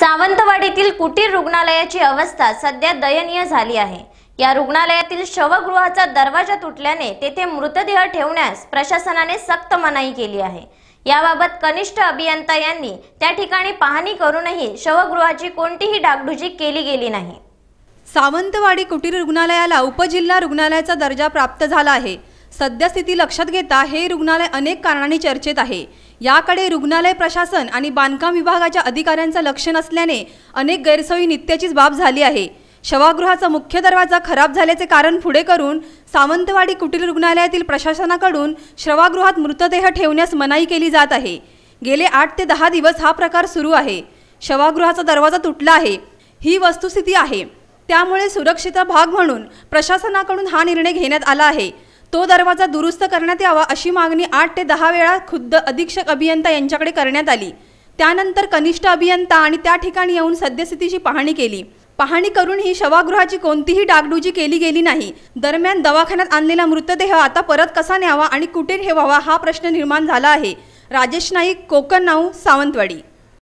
सावंतवाडीतील कुटीर रुग्णालयाची अवस्था सध्या दयनीय झाली आहे या रुग्णालयातील शवगृहाचा दरवाजा तुटल्याने तेथे मृतदेह ठेवण्यास प्रशासनाने सक्त मनाई केली आहे याबाबत कनिष्ठ अभियंता यांनी त्या ठिकाणी पाहणी करूनही शवगृहाची कोणतीही डागडुजी केली गेली नाही सावंतवाडी कुटीर रुग्णालयाला उपजिल्हा रुग्णालयाचा दर्जा प्राप्त झाला आहे सद्यस्थिती लक्षात घेता हे रुग्णालय अनेक कारणांनी चर्चेत आहे याकडे रुग्णालय प्रशासन आणि बांधकाम विभागाच्या अधिकाऱ्यांचं लक्ष नसल्याने अनेक गैरसोयी नित्याचीच बाब झाली आहे शवागृहाचा मुख्य दरवाजा खराब झाल्याचे कारण पुढे करून सावंतवाडी कुटीर रुग्णालयातील प्रशासनाकडून शवागृहात मृतदेह ठेवण्यास मनाई केली जात आहे गेले आठ ते दहा दिवस हा प्रकार सुरू आहे शवागृहाचा दरवाजा तुटला आहे ही वस्तुस्थिती आहे त्यामुळे सुरक्षेचा भाग म्हणून प्रशासनाकडून हा निर्णय घेण्यात आला आहे तो दरवाजा दुरुस्त करण्यात यावा अशी मागणी आठ ते दहा वेळा खुद्द अधीक्षक अभियंता यांच्याकडे करण्यात आली त्यानंतर कनिष्ठ अभियंता आणि त्या ठिकाणी येऊन सद्यस्थितीची पाहणी केली पाहणी करूनही शवागृहाची कोणतीही डागडुजी केली गेली नाही दरम्यान दवाखान्यात आणलेला मृतदेह आता परत कसा न्यावा आणि कुठे ठेवावा हा प्रश्न निर्माण झाला आहे राजेश नाईक कोकण नाऊ सावंतवाडी